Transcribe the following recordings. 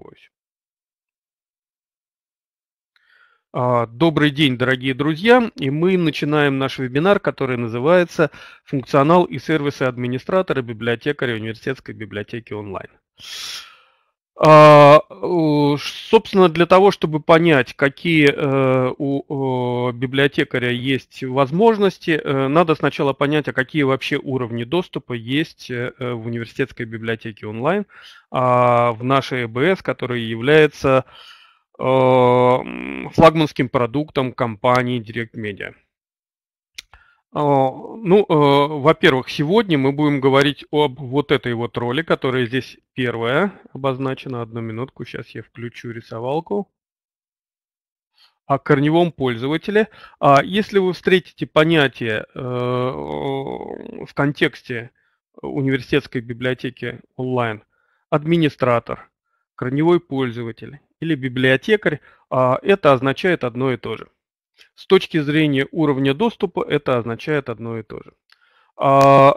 Ось. А, добрый день, дорогие друзья, и мы начинаем наш вебинар, который называется «Функционал и сервисы администратора библиотекаря университетской библиотеки онлайн». А, собственно, для того, чтобы понять, какие э, у библиотекаря есть возможности, э, надо сначала понять, а какие вообще уровни доступа есть э, в университетской библиотеке онлайн, а в нашей ЭБС, которая является флагманским продуктом компании Direct Media. А, ну, а, во-первых, сегодня мы будем говорить об вот этой вот роли, которая здесь первая обозначена. Одну минутку, сейчас я включу рисовалку. О корневом пользователе. А если вы встретите понятие э, в контексте университетской библиотеки онлайн, администратор, корневой пользователь или библиотекарь, а, это означает одно и то же. С точки зрения уровня доступа это означает одно и то же. А,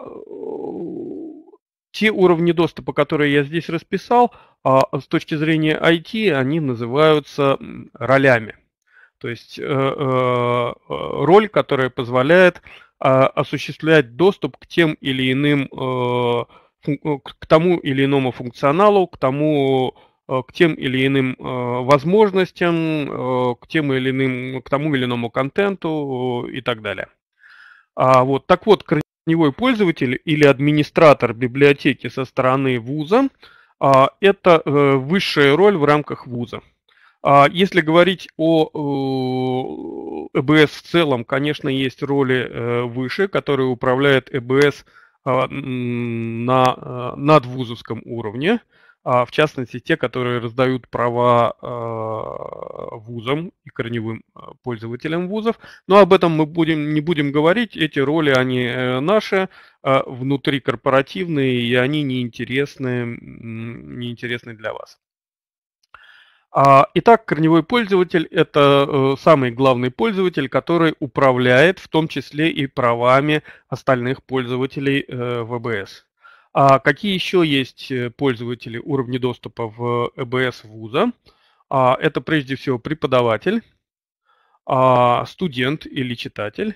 те уровни доступа, которые я здесь расписал, а, с точки зрения IT они называются ролями. То есть э, э, э роль, которая позволяет э, осуществлять доступ к тем или иным, э, к тому или иному функционалу, к тому Э, к тем или иным э, возможностям, э, к тем или иным, к тому или иному контенту и так далее. А вот, так вот, корневой пользователь или администратор библиотеки со стороны вуза а, – это высшая роль в рамках вуза. А если говорить о ЭБС в целом, конечно, есть роли выше, которые управляют ЭБС а, на надвузовском уровне. А, в частности, те, которые раздают права а, вузам и корневым а, пользователям вузов. Но об этом мы будем, не будем говорить. Эти роли, они э, наши, внутри корпоративные, и они неинтересны, неинтересны для вас. Итак, корневой пользователь – это э, самый главный пользователь, который управляет в том числе и правами остальных пользователей э, ВБС. А какие еще есть э, пользователи уровня доступа в ЭБС вуза? А, это прежде всего преподаватель, а, студент или читатель,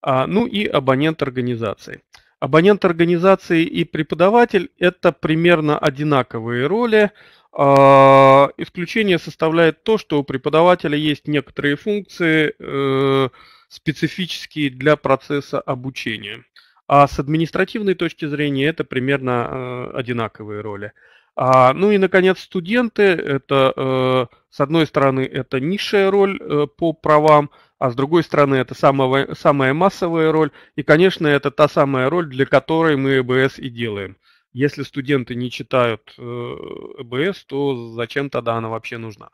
а, ну и абонент организации. Абонент организации и преподаватель – это примерно одинаковые роли. А, исключение составляет то, что у преподавателя есть некоторые функции, э, специфические для процесса обучения – а с административной точки зрения это примерно э, одинаковые роли. А, ну и, наконец, студенты. Это, э, с одной стороны, это низшая роль э, по правам, а с другой стороны, это самого, самая массовая роль. И, конечно, это та самая роль, для которой мы ЭБС и делаем. Если студенты не читают э, ЭБС, то зачем тогда она вообще нужна?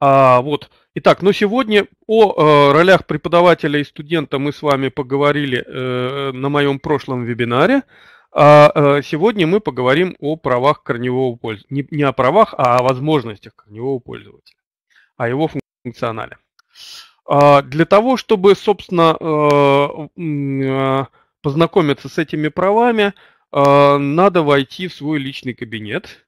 А, вот. Итак, но сегодня о э, ролях преподавателя и студента мы с вами поговорили э, на моем прошлом вебинаре. А э, сегодня мы поговорим о правах корневого пользователя. Не, не о правах, а о возможностях корневого пользователя, о его функционале. А, для того, чтобы, собственно, э, э, познакомиться с этими правами, э, надо войти в свой личный кабинет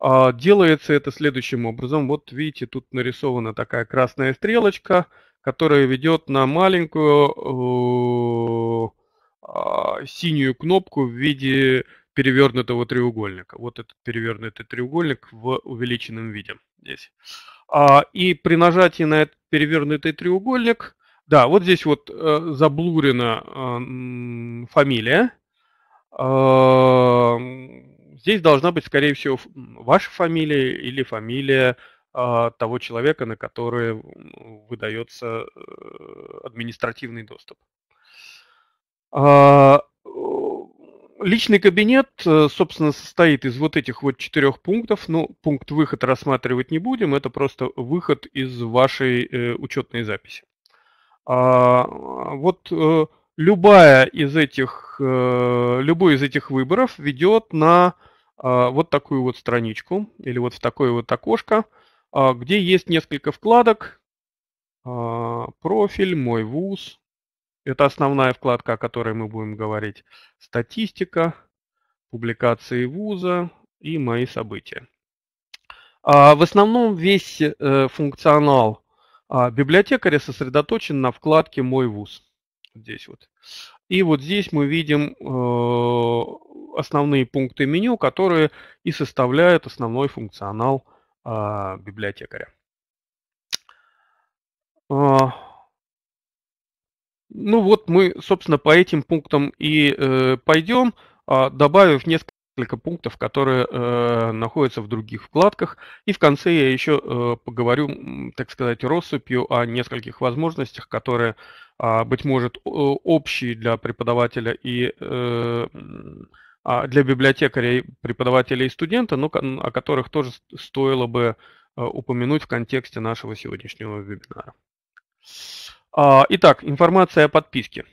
а, делается это следующим образом. Вот видите, тут нарисована такая красная стрелочка, которая ведет на маленькую а, синюю кнопку в виде перевернутого треугольника. Вот этот перевернутый треугольник в увеличенном виде здесь. А, и при нажатии на этот перевернутый треугольник, да, вот здесь вот э, заблурена э, фамилия, Здесь должна быть, скорее всего, ваша фамилия или фамилия э, того человека, на который выдается э, административный доступ. А, э, личный кабинет, э, собственно, состоит из вот этих вот четырех пунктов. Ну, пункт выход рассматривать не будем, это просто выход из вашей э, учетной записи. А, вот э, любая из этих, э, любой из этих выборов ведет на а, вот такую вот страничку или вот в такое вот окошко, а, где есть несколько вкладок. А, Профиль, мой вуз. Это основная вкладка, о которой мы будем говорить. Статистика, публикации вуза и мои события. В основном весь э, функционал библиотекаря сосредоточен на вкладке «Мой вуз». Здесь вот. И вот здесь мы видим э, основные пункты меню, которые и составляют основной функционал э, библиотекаря. Э, ну вот мы, собственно, по этим пунктам и пойдем, а добавив несколько несколько пунктов, которые э, находятся в других вкладках. И в конце я еще э, поговорю, так сказать, россыпью о нескольких возможностях, которые, э, быть может, общие для преподавателя и э, а, для библиотекаря, преподавателя и студента, но о которых тоже стоило бы э, упомянуть в контексте нашего сегодняшнего вебинара. А, итак, информация о подписке.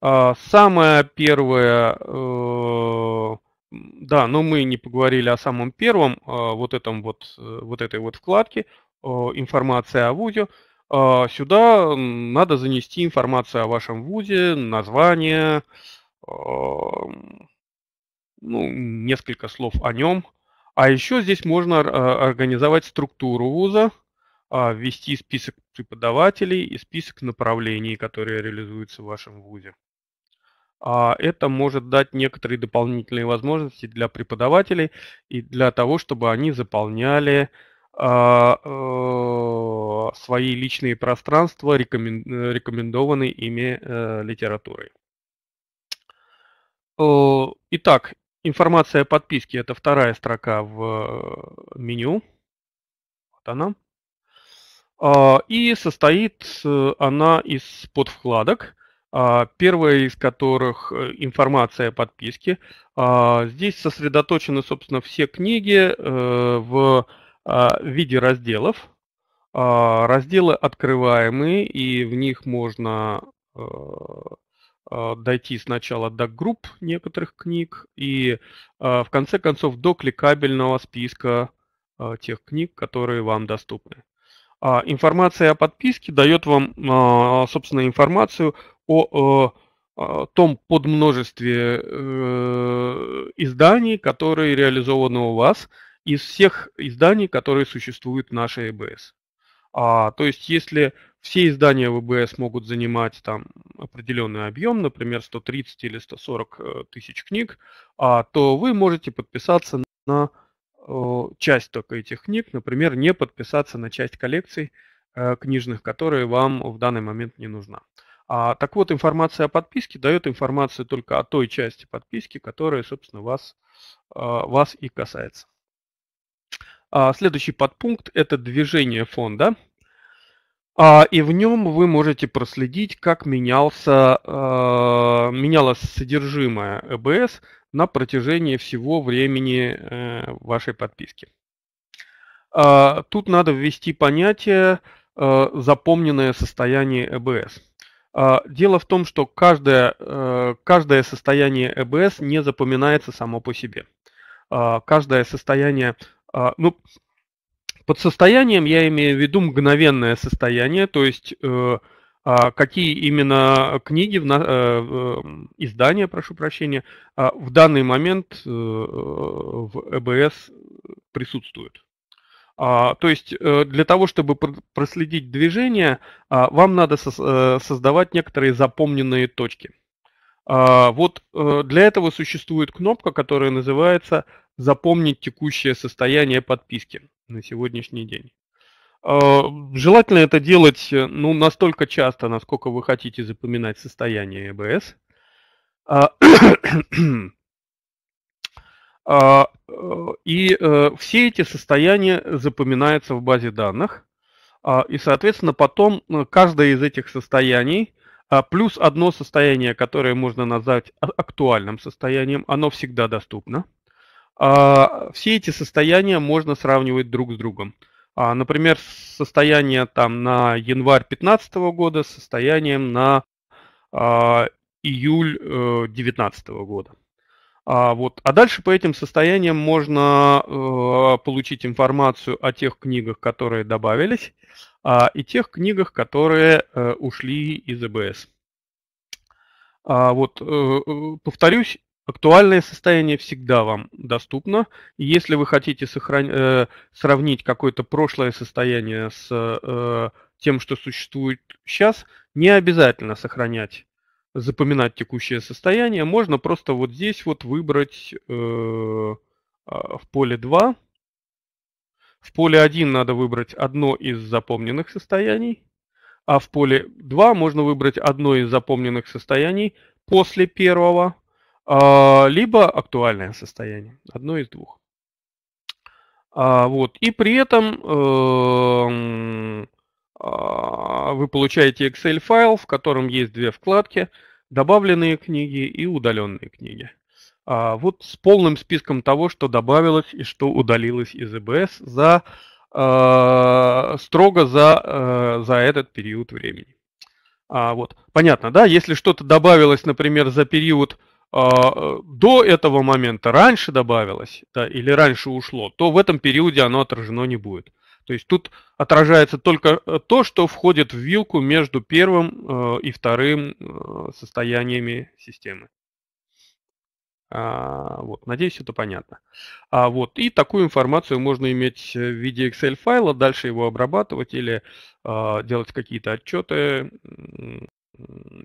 Самое первое э, да, но мы не поговорили о самом первом, а, вот, этом вот, э, вот этой вот вкладке, информация о ВУЗе. А, сюда надо занести информацию о вашем ВУЗе, название, ну, несколько слов о нем. А еще здесь можно а, организовать структуру ВУЗа, ввести список преподавателей и список направлений, которые реализуются в вашем ВУЗе. А, это может дать некоторые дополнительные возможности для преподавателей и для того, чтобы они заполняли а, э, свои личные пространства э, рекомендованной ими э, литературой. Итак, информация о подписке – это вторая строка в меню. Вот она. А, и состоит она из подвкладок – а, первая из которых э, информация о подписке. А, здесь сосредоточены, собственно, все книги э, в а, виде разделов. Разделы открываемые, и в них можно э, дойти сначала до групп некоторых книг и в конце концов до кликабельного списка тех книг, которые вам доступны. Информация о подписке дает вам, собственно, информацию о, о, э, о а, том подмножестве э, изданий, которые реализованы у вас, из всех изданий, которые существуют в нашей ЭБС. А, то есть, если все издания в ВБС могут занимать там определенный объем, например, 130 или 140 э, тысяч книг, а, то вы можете подписаться на э, часть только этих книг, например, не подписаться на часть коллекций э, книжных, которые вам в данный момент не нужна. А, так вот, информация о подписке дает информацию только о той части подписки, которая, собственно, вас, а, вас и касается. А, следующий подпункт – это движение фонда. А, и в нем вы можете проследить, как менялся, а, менялось содержимое ЭБС на протяжении всего времени а, вашей подписки. А, тут надо ввести понятие э, запомненное состояние ЭБС. А, дело в том, что каждое, э, каждое состояние ЭБС не запоминается само по себе. А, каждое состояние, а, ну, под состоянием я имею в виду мгновенное состояние, то есть э, какие именно книги, э, издания, прошу прощения, в данный момент в ЭБС присутствуют. А, то есть э, для того, чтобы проследить движение, а, вам надо э, создавать некоторые запомненные точки. А, вот э, для этого существует кнопка, которая называется «Запомнить текущее состояние подписки» на сегодняшний день. Желательно это делать ну, настолько часто, насколько вы хотите запоминать состояние ЭБС. А, э, и э, все эти состояния запоминаются в базе данных. А, и, соответственно, потом э, каждое из этих состояний, а, плюс одно состояние, которое можно назвать актуальным состоянием, оно всегда доступно. Все эти состояния можно сравнивать друг с другом. Например, состояние там на январь 2015 года с состоянием на июль 2019 года. А, вот. а дальше по этим состояниям можно э, получить информацию о тех книгах, которые добавились, а, и тех книгах, которые э, ушли из ЭБС. А, вот, э, э, повторюсь, актуальное состояние всегда вам доступно. И если вы хотите сохран... э, сравнить какое-то прошлое состояние с э, тем, что существует сейчас, не обязательно сохранять запоминать текущее состояние, можно просто вот здесь вот выбрать э, а, в поле 2. В поле 1 надо выбрать одно из запомненных состояний, а в поле 2 можно выбрать одно из запомненных состояний после первого, э, либо актуальное состояние, одно из двух. А, вот. И при этом э, а, вы получаете Excel-файл, в котором есть две вкладки, добавленные книги и удаленные книги. А, вот с полным списком того, что добавилось и что удалилось из ЭБС за, а, строго за, э, за этот период времени. Вот. Понятно, да? Если что-то добавилось, например, за период до этого момента, раньше добавилось да, или раньше ушло, то в этом периоде оно отражено не будет. То есть тут отражается только э, то, что входит в вилку между первым э, и вторым э, состояниями системы. А, вот, надеюсь, это понятно. А, вот, и такую информацию можно иметь в виде Excel-файла, дальше его обрабатывать или а, делать какие-то отчеты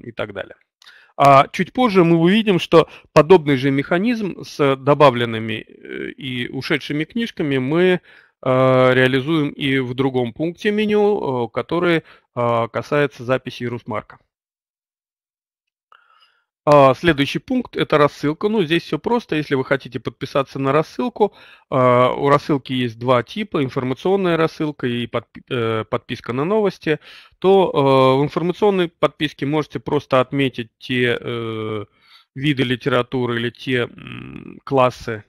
и так далее. А чуть позже мы увидим, что подобный же механизм с добавленными и ушедшими книжками мы Э, реализуем и в другом пункте меню, э, который э, касается записи Русмарка. А, следующий пункт – это рассылка. Ну, здесь все просто. Если вы хотите подписаться на рассылку, у рассылки есть два типа – информационная рассылка и подписка на новости, то в информационной подписке можете просто отметить те виды литературы или те классы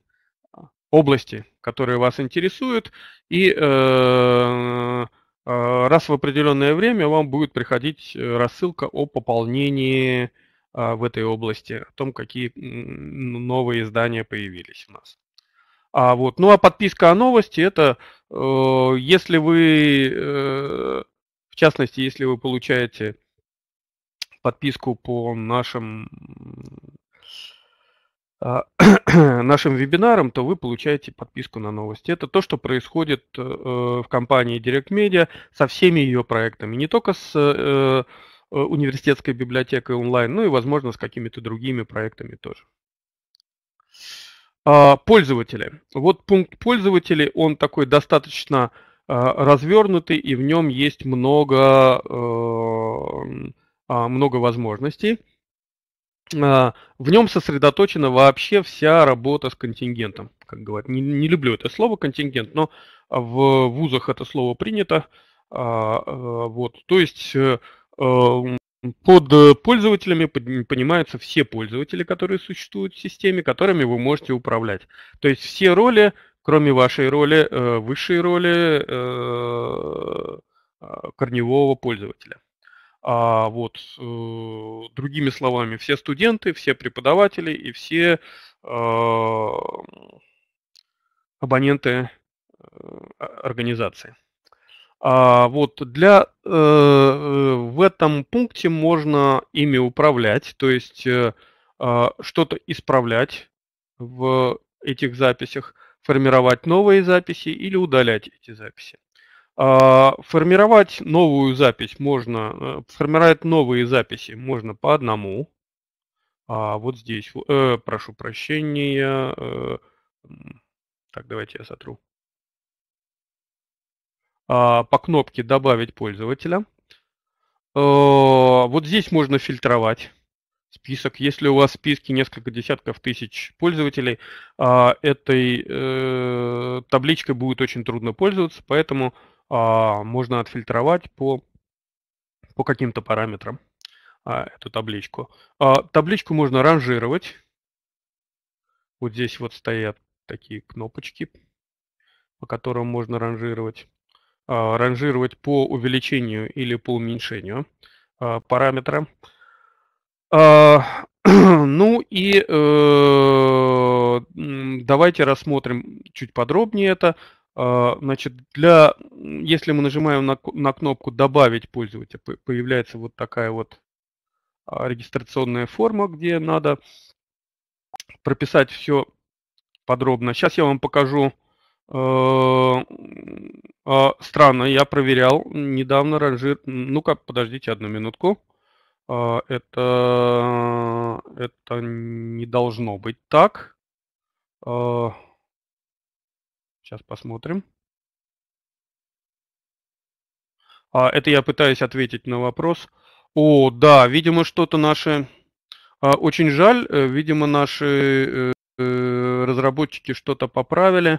области, которые вас интересуют, и э, э, раз в определенное время вам будет приходить э, рассылка о пополнении э, в этой области, о том, какие новые издания появились у нас. А вот, ну а подписка о новости это, э, если вы, э, в частности, если вы получаете подписку по нашим а, нашим вебинарам, то вы получаете подписку на новости. Это то, что происходит э, э, в компании Direct Media со всеми ее проектами. Не только с э, университетской библиотекой онлайн, ну и, возможно, с какими-то другими проектами тоже. А, пользователи. Вот пункт пользователи, он такой достаточно а, развернутый, и в нем есть много, много возможностей. А, в нем сосредоточена вообще вся работа с контингентом. Как говорят, не, не люблю это слово контингент, но в вузах это слово принято. А, а, вот, то есть э, эм, под пользователями понимаются все пользователи, которые существуют в системе, которыми вы можете управлять. То есть все роли, кроме вашей роли, э, высшей роли э, корневого пользователя. А вот э, другими словами, все студенты, все преподаватели и все э, абоненты э, организации. А вот для э, э, в этом пункте можно ими управлять, то есть э, а, что-то исправлять в этих записях, формировать новые записи или удалять эти записи. А, формировать новую запись можно, э, формировать новые записи можно по одному. А вот здесь, э, прошу прощения, э, так, давайте я сотру. А, по кнопке «Добавить пользователя». Э, вот здесь можно фильтровать список. Если у вас в списке несколько десятков тысяч пользователей, а, этой э, табличкой будет очень трудно пользоваться, поэтому а, можно отфильтровать по, по каким-то параметрам а, эту табличку. А, табличку можно ранжировать. Вот здесь вот стоят такие кнопочки, по которым можно ранжировать. Ранжировать по увеличению или по уменьшению параметра. Ну и э, давайте рассмотрим чуть подробнее это. А, значит, для, если мы нажимаем на, на кнопку «Добавить пользователя», появляется вот такая вот а, регистрационная форма, где надо прописать все подробно. Сейчас я вам покажу. А, странно, я проверял недавно ранжир... Ну-ка, подождите одну минутку. Это, это не должно быть так. Сейчас посмотрим. А, это я пытаюсь ответить на вопрос. О, да, видимо, что-то наши... А, очень жаль, э, видимо, наши э, э, разработчики что-то поправили,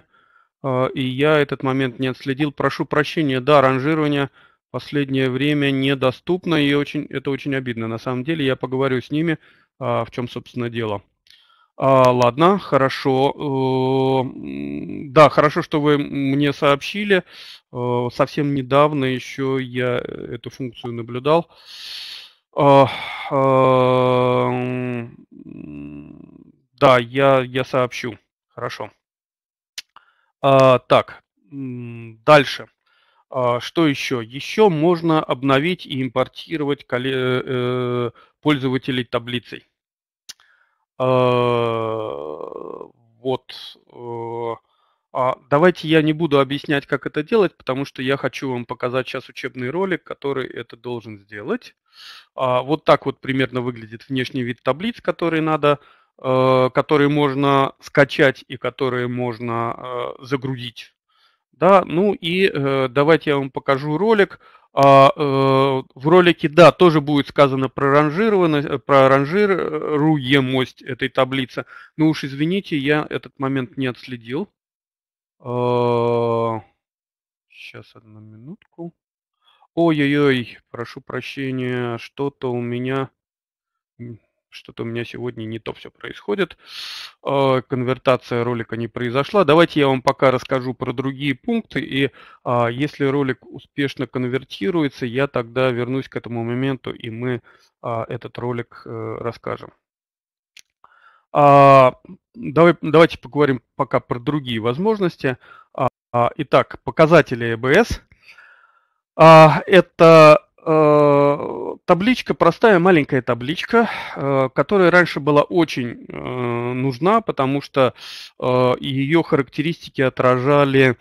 э, и я этот момент не отследил. Прошу прощения, да, ранжирование в последнее время недоступно, и очень, это очень обидно. На самом деле я поговорю с ними, э, в чем, собственно, дело. А, ладно, хорошо. Да, хорошо, что вы мне сообщили. Совсем недавно еще я э, эту функцию наблюдал. А, да, я, я сообщу. Хорошо. А, так, дальше. А, что еще? Еще можно обновить и импортировать э, пользователей таблицей. Э, вот. Э, а давайте я не буду объяснять, как это делать, потому что я хочу вам показать сейчас учебный ролик, который это должен сделать. А вот так вот примерно выглядит внешний вид таблиц, которые надо э, которые можно скачать и которые можно загрузить. Да, ну и давайте я вам покажу ролик. А, э, в ролике, да, тоже будет сказано про ранжированность, э, про ранжируемость этой таблицы. Ну уж извините, я этот момент не отследил. А, сейчас, одну минутку. Ой-ой-ой, прошу прощения, что-то у меня что-то у меня сегодня не то все происходит. А, конвертация ролика не произошла. Давайте я вам пока расскажу про другие пункты. И а, если ролик успешно конвертируется, я тогда вернусь к этому моменту, и мы а, этот ролик э, расскажем. давайте поговорим пока про другие возможности. Итак, показатели EBS. Э это Э, табличка, простая маленькая табличка, э, которая раньше была очень э, нужна, потому что ее характеристики отражали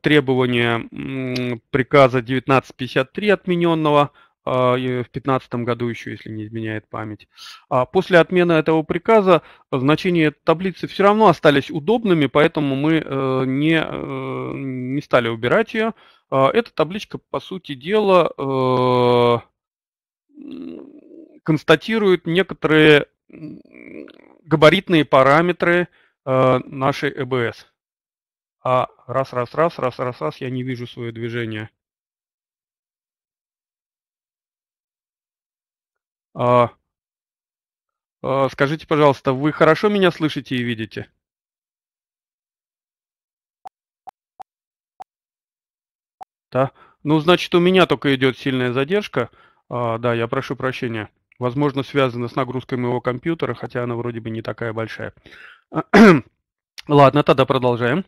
требования приказа 1953 отмененного в 2015 году еще, если не изменяет память. А после отмены этого приказа значения таблицы все равно остались удобными, поэтому мы не, не стали убирать ее. А, эта табличка, по сути дела, э, констатирует некоторые габаритные параметры э, нашей ЭБС. А раз, раз, раз, раз, раз, раз, я не вижу свое движение. А, а, скажите, пожалуйста, вы хорошо меня слышите и видите? Да? Ну, значит, у меня только идет сильная задержка. А, да, я прошу прощения. Возможно, связано с нагрузкой моего компьютера, хотя она вроде бы не такая большая. Ладно, тогда продолжаем.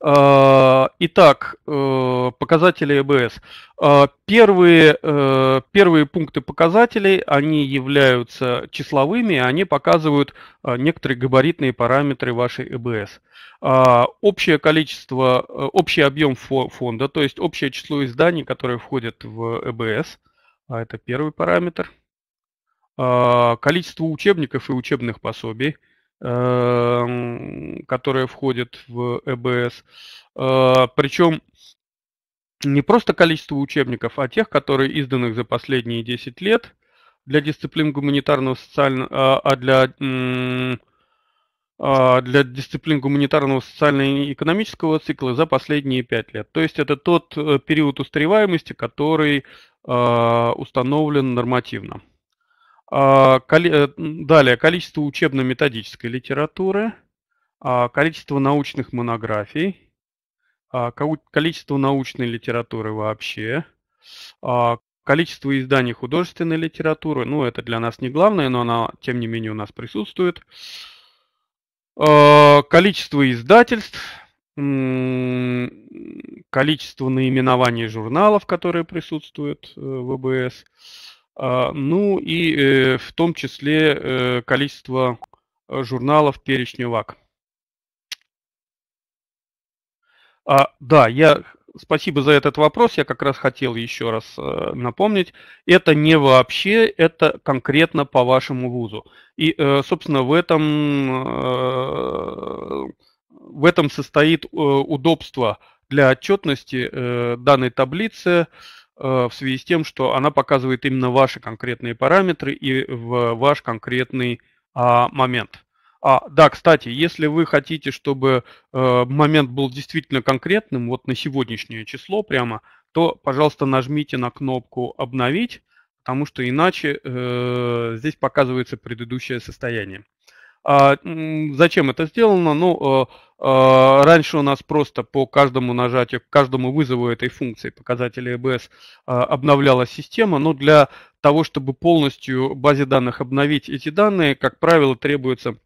А, итак, э, показатели ЭБС. А, первые, э, первые пункты показателей, они являются числовыми, они показывают а, некоторые габаритные параметры вашей ЭБС. Общее количество, э, общий объем фонда, то есть общее число изданий, которые входят в ЭБС, это первый параметр. Количество учебников и учебных пособий – Эм, которая входит в ЭБС. Э, Причем не просто количество учебников, а тех, которые изданных за последние 10 лет для дисциплин гуманитарного социального, а, а для а, для дисциплин гуманитарного, социального и экономического цикла за последние пять лет. То есть это тот э, период устареваемости, который э, установлен нормативно. А, э, далее, количество учебно-методической литературы, а, количество научных монографий, а, количество научной литературы вообще, количество изданий художественной литературы, ну это для нас не главное, но она тем не менее у нас присутствует, количество издательств, количество наименований журналов, которые присутствуют э, в ВБС, а, ну и э, в том числе э, количество э, журналов перечня ВАК. А, да, я спасибо за этот вопрос. Я как раз хотел еще раз э, напомнить. Это не вообще, это конкретно по вашему вузу. И, э, собственно, в этом, э, в этом состоит э, удобство для отчетности э, данной таблицы. Э, в связи с тем, что она показывает именно ваши конкретные параметры и в ваш конкретный а, момент. А, да, кстати, если вы хотите, чтобы э, момент был действительно конкретным, вот на сегодняшнее число прямо, то, пожалуйста, нажмите на кнопку «Обновить», потому что иначе э, здесь показывается предыдущее состояние. А, зачем это сделано? Ну, э, э, Раньше у нас просто по каждому нажатию, к каждому вызову этой функции показателей EBS э, обновлялась система, но для того, чтобы полностью базе данных обновить эти данные, как правило, требуется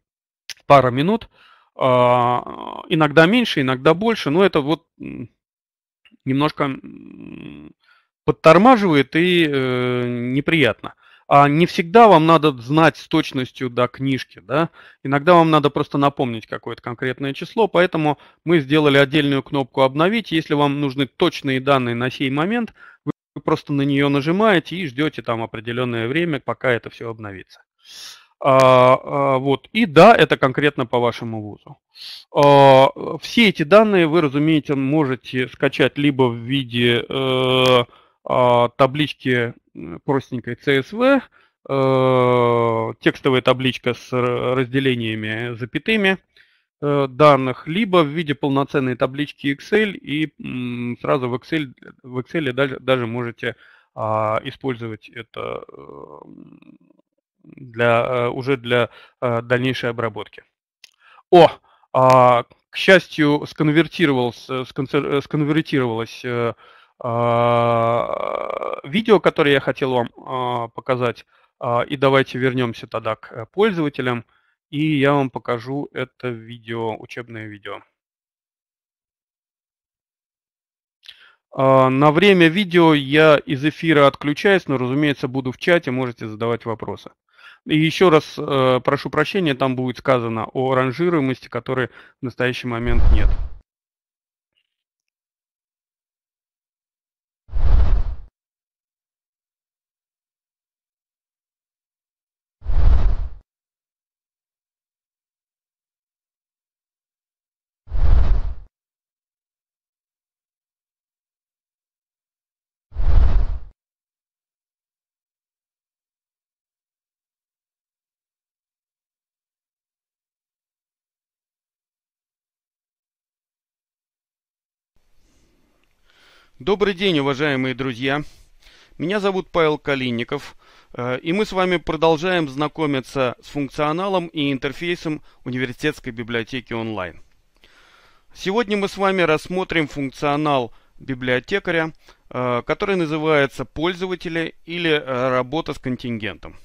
пара минут, иногда меньше, иногда больше, но это вот немножко подтормаживает и неприятно а не всегда вам надо знать с точностью до книжки, да, иногда вам надо просто напомнить какое-то конкретное число, поэтому мы сделали отдельную кнопку «Обновить», если вам нужны точные данные на сей момент, вы просто на нее нажимаете и ждете там определенное время, пока это все обновится. А, а, вот. И да, это конкретно по вашему вузу. А, все эти данные вы, разумеется, можете скачать либо в виде э, а, таблички простенькой CSV, э, текстовая табличка с разделениями, запятыми э, данных, либо в виде полноценной таблички Excel, и сразу в Excel, в Excel даже, даже можете а, использовать это э, для, уже для дальнейшей обработки. О, а, к счастью, сконвертировалось, сконвертировалось а, видео, которое я хотел вам а, показать. А, и давайте вернемся тогда к э, пользователям, и я вам покажу это видео, учебное видео. На время видео я из эфира отключаюсь, но, разумеется, буду в чате, можете задавать вопросы. И еще раз э, прошу прощения, там будет сказано о ранжируемости, которой в настоящий момент нет. Добрый день, уважаемые друзья! Меня зовут Павел Калинников, э, и мы с вами продолжаем знакомиться с функционалом и интерфейсом университетской библиотеки онлайн. Сегодня мы с вами рассмотрим функционал библиотекаря, э, который называется «Пользователи» или «Работа с контингентом».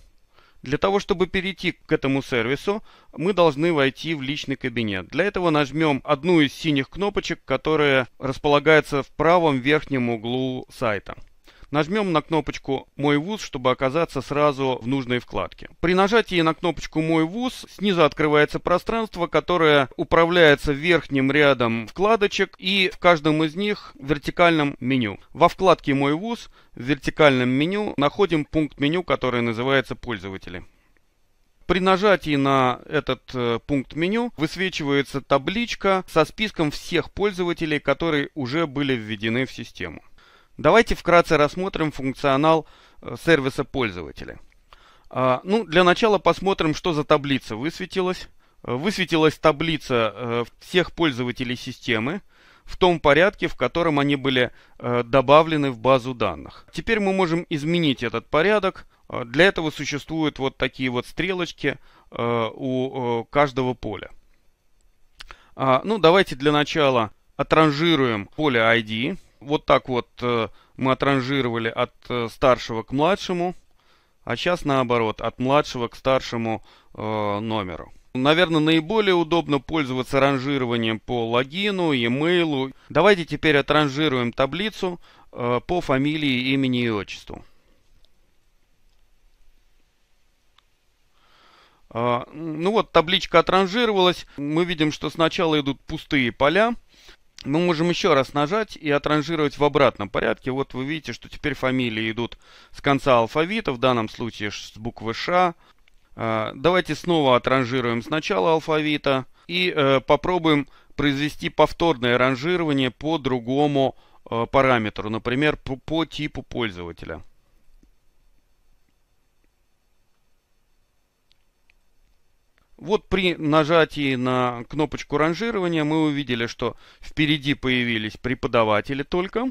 Для того, чтобы перейти к этому сервису, мы должны войти в личный кабинет. Для этого нажмем одну из синих кнопочек, которая располагается в правом верхнем углу сайта. Нажмем на кнопочку «Мой вуз», чтобы оказаться сразу в нужной вкладке. При нажатии на кнопочку «Мой вуз» снизу открывается пространство, которое управляется верхним рядом вкладочек и в каждом из них вертикальном меню. Во вкладке «Мой вуз» в вертикальном меню находим пункт меню, который называется «Пользователи». При нажатии на этот э, пункт меню высвечивается табличка со списком всех пользователей, которые уже были введены в систему. Давайте вкратце рассмотрим функционал э, сервиса пользователя. А, ну, для начала посмотрим, что за таблица высветилась. Э, высветилась таблица э, всех пользователей системы в том порядке, в котором они были добавлены в базу данных. Теперь мы можем изменить этот порядок. Для этого существуют вот такие вот стрелочки у каждого поля. А, ну, давайте для начала отранжируем поле ID вот так вот э, мы отранжировали от э, старшего к младшему, а сейчас наоборот, от младшего к старшему э, номеру. Наверное, наиболее удобно пользоваться ранжированием по логину, e-mail. Давайте теперь отранжируем таблицу по фамилии, имени и отчеству. А, ну вот, табличка отранжировалась. Мы видим, что сначала идут пустые поля мы можем еще раз нажать и отранжировать в обратном порядке. Вот вы видите, что теперь фамилии идут с конца алфавита, в данном случае с буквы Ш. А, давайте снова отранжируем с начала алфавита и э, попробуем произвести повторное ранжирование по другому э, параметру, например, по типу пользователя. Вот при нажатии на кнопочку ранжирования мы увидели, что впереди появились преподаватели только.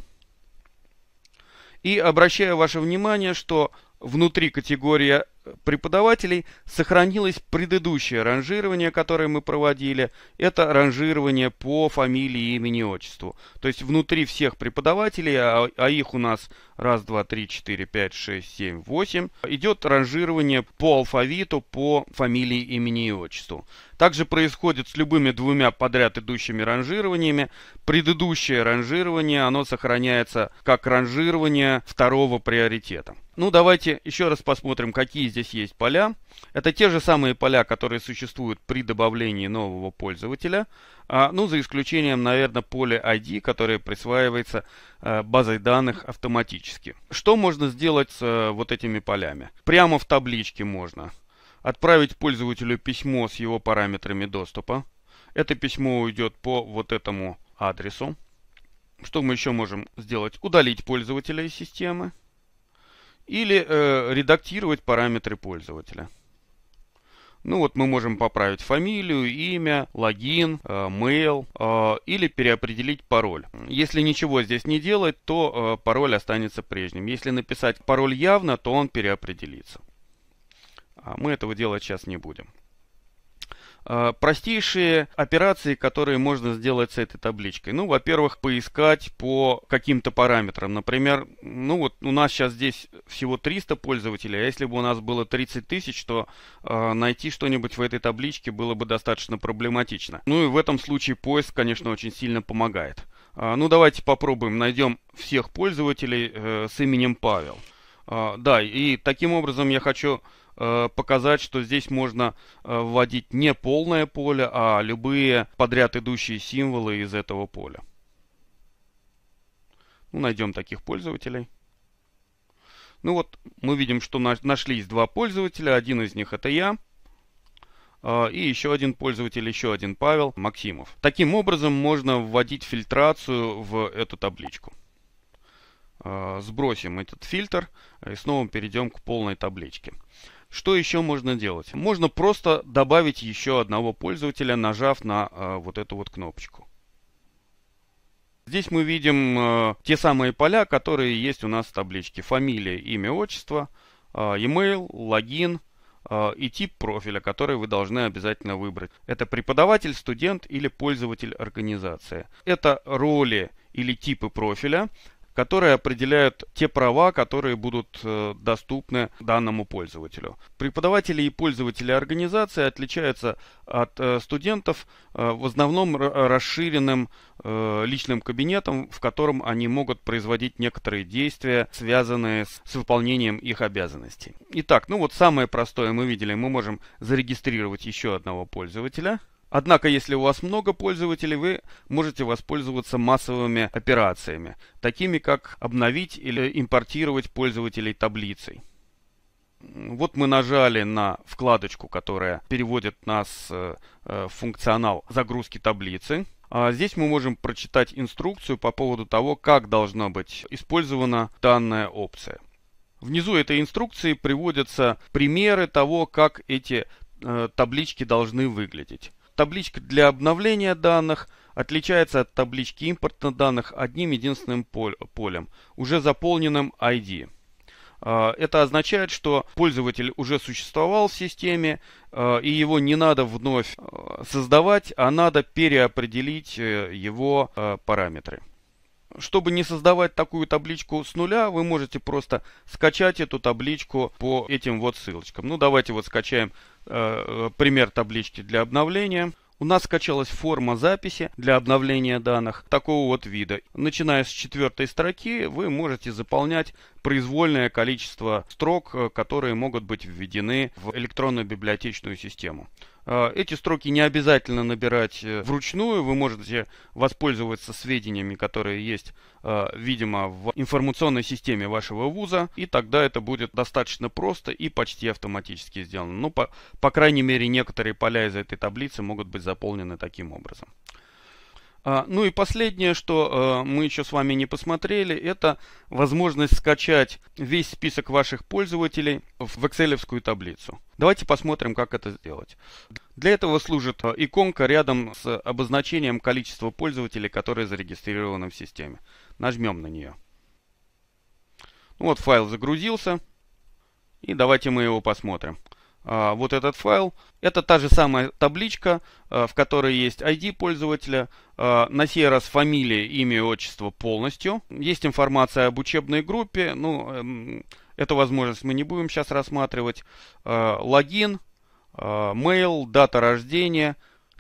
И обращаю ваше внимание, что внутри категория преподавателей сохранилось предыдущее ранжирование, которое мы проводили. Это ранжирование по фамилии, имени, отчеству. То есть внутри всех преподавателей, а, а их у нас 1, 2, 3, 4, 5, 6, 7, 8, идет ранжирование по алфавиту, по фамилии, имени и отчеству. Также происходит с любыми двумя подряд идущими ранжированиями. Предыдущее ранжирование, оно сохраняется как ранжирование второго приоритета. Ну, давайте еще раз посмотрим, какие здесь есть поля. Это те же самые поля, которые существуют при добавлении нового пользователя. А, ну, за исключением, наверное, поля ID, которое присваивается а, базой данных автоматически. Что можно сделать с э, вот этими полями? Прямо в табличке можно отправить пользователю письмо с его параметрами доступа. Это письмо уйдет по вот этому адресу. Что мы еще можем сделать? Удалить пользователя из системы или э, редактировать параметры пользователя. Ну вот мы можем поправить фамилию, имя, логин, э, mail э, или переопределить пароль. Если ничего здесь не делать, то э, пароль останется прежним. Если написать пароль явно, то он переопределится. А мы этого делать сейчас не будем. Э, простейшие операции, которые можно сделать с этой табличкой. Ну, во-первых, поискать по каким-то параметрам. Например, ну вот у нас сейчас здесь всего 300 пользователей, а если бы у нас было 30 тысяч, то э, найти что-нибудь в этой табличке было бы достаточно проблематично. Ну и в этом случае поиск, конечно, очень сильно помогает. Э, ну, давайте попробуем, найдем всех пользователей э, с именем Павел. Э, да, и таким образом я хочу Э, показать, что здесь можно э, вводить не полное поле, а любые подряд идущие символы из этого поля. Ну, найдем таких пользователей. Ну вот, мы видим, что нашлись два пользователя. Один из них это я. Э, и еще один пользователь, еще один Павел Максимов. Таким образом можно вводить фильтрацию в эту табличку. Сбросим этот фильтр и снова перейдем к полной табличке. Что еще можно делать? Можно просто добавить еще одного пользователя, нажав на э, вот эту вот кнопочку. Здесь мы видим э, те самые поля, которые есть у нас в табличке. Фамилия, имя, отчество, э, email, логин э, и тип профиля, который вы должны обязательно выбрать. Это преподаватель, студент или пользователь организации. Это роли или типы профиля, которые определяют те права, которые будут э, доступны данному пользователю. Преподаватели и пользователи организации отличаются от э, студентов э, в основном расширенным личным кабинетом, в котором они могут производить некоторые действия, связанные с выполнением их обязанностей. Итак, ну вот самое простое мы видели, мы можем зарегистрировать еще одного пользователя – Однако, если у вас много пользователей, вы можете воспользоваться массовыми операциями, такими как обновить или импортировать пользователей таблицей. Вот мы нажали на вкладочку, которая переводит нас э, э, в функционал загрузки таблицы. А здесь мы можем прочитать инструкцию по поводу того, как должна быть использована данная опция. Внизу этой инструкции приводятся примеры того, как эти э, таблички должны выглядеть. Табличка для обновления данных отличается от таблички импорта данных одним единственным полем, уже заполненным ID. А, это означает, что пользователь уже существовал в системе, а, и его не надо вновь а, создавать, а надо переопределить э, его параметры. Чтобы не создавать такую табличку с нуля, вы можете просто скачать эту табличку по этим вот ссылочкам. Ну, давайте вот скачаем э, э, пример таблички для обновления. У нас скачалась форма записи для обновления данных такого вот вида. Начиная с четвертой строки, вы можете заполнять произвольное количество строк, э, которые могут быть введены в электронную библиотечную систему. А, эти строки не обязательно набирать э, вручную, вы можете воспользоваться сведениями, которые есть, а, видимо, в информационной системе вашего вуза, и тогда это будет достаточно просто и почти автоматически сделано. Но ну, по, по крайней мере, некоторые поля из этой таблицы могут быть заполнены таким образом. А, ну и последнее, что э, мы еще с вами не посмотрели, это возможность скачать весь список ваших пользователей в Excel таблицу. Давайте посмотрим, как это сделать. Для этого служит э, иконка рядом с обозначением количества пользователей, которые зарегистрированы в системе. Нажмем на нее. Ну вот файл загрузился. И давайте мы его посмотрим. А, вот этот файл. Это та же самая табличка, а, в которой есть ID пользователя, а, на сей раз фамилия, имя и отчество полностью. Есть информация об учебной группе, ну, эм, эту возможность мы не будем сейчас рассматривать. Логин, mail, дата рождения,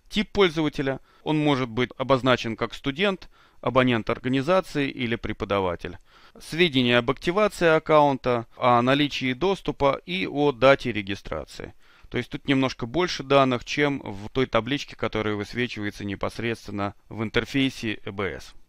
тип пользователя. Он может быть обозначен как студент, абонент организации или преподаватель сведения об активации аккаунта, о наличии доступа и о дате регистрации. То есть тут немножко больше данных, чем в той табличке, которая высвечивается непосредственно в интерфейсе EBS. Э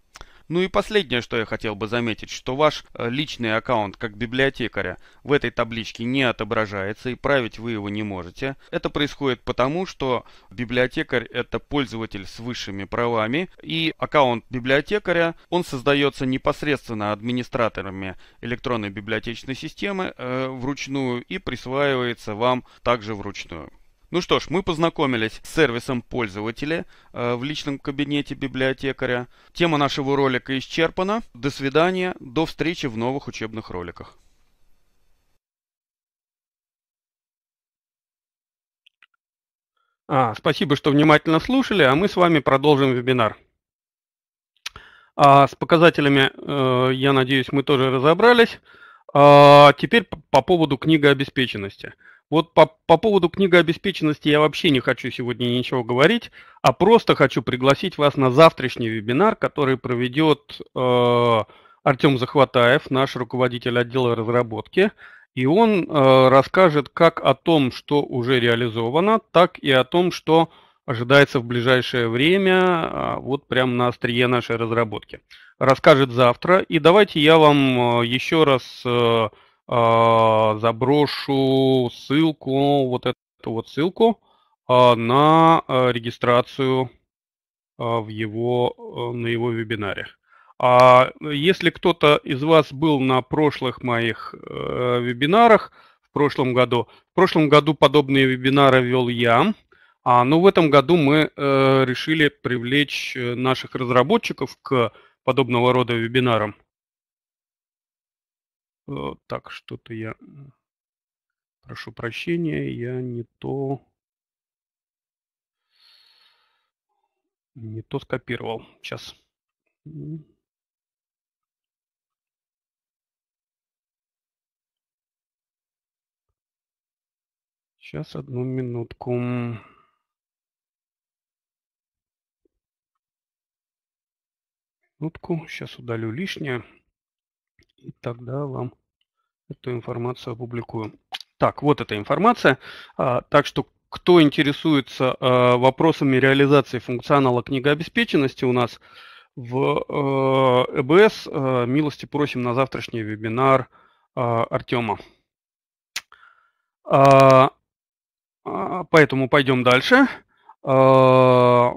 ну и последнее, что я хотел бы заметить, что ваш э, личный аккаунт как библиотекаря в этой табличке не отображается и править вы его не можете. Это происходит потому, что библиотекарь это пользователь с высшими правами и аккаунт библиотекаря, он создается непосредственно администраторами электронной библиотечной системы э, вручную и присваивается вам также вручную. Ну что ж, мы познакомились с сервисом пользователя э, в личном кабинете библиотекаря. Тема нашего ролика исчерпана. До свидания, до встречи в новых учебных роликах. А, спасибо, что внимательно слушали, а мы с вами продолжим вебинар. А с показателями, э, я надеюсь, мы тоже разобрались. А теперь по поводу книга обеспеченности. Вот по, по поводу книга обеспеченности я вообще не хочу сегодня ничего говорить, а просто хочу пригласить вас на завтрашний вебинар, который проведет э, Артем Захватаев, наш руководитель отдела разработки. И он э, расскажет как о том, что уже реализовано, так и о том, что ожидается в ближайшее время, а, вот прямо на острие нашей разработки. Расскажет завтра. И давайте я вам э, еще раз э, а, заброшу ссылку, ну, вот эту вот ссылку а, на а, регистрацию в его, на его вебинаре. А если кто-то из вас был на прошлых моих э, вебинарах в прошлом году, в прошлом году подобные вебинары вел я, а, но ну, в этом году мы э, решили привлечь э, наших разработчиков к подобного рода вебинарам – Э, так, что-то я... Прошу прощения, я не то... Не то скопировал. Сейчас. Сейчас одну минутку. Минутку. Сейчас удалю лишнее. И тогда вам эту информацию опубликую. Так, вот эта информация. А, так что, кто интересуется а, вопросами реализации функционала книгообеспеченности у нас в э, ЭБС, э, милости просим на завтрашний вебинар э, Артема. А, поэтому пойдем дальше. А,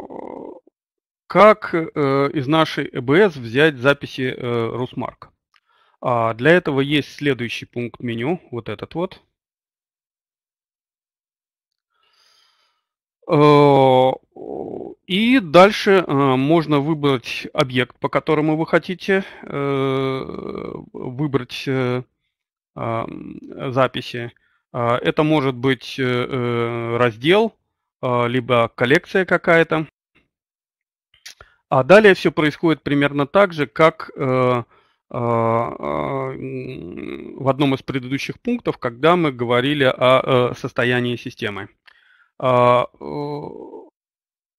как э, из нашей ЭБС взять записи э, Русмарк? А для этого есть следующий пункт меню, вот этот вот. Э, и дальше э, можно выбрать объект, по которому вы хотите э, выбрать а, записи. А, это может быть раздел, а, либо коллекция какая-то. А далее все происходит примерно так же, как а, а, в одном из предыдущих пунктов, когда мы говорили о э, состоянии системы. А, э,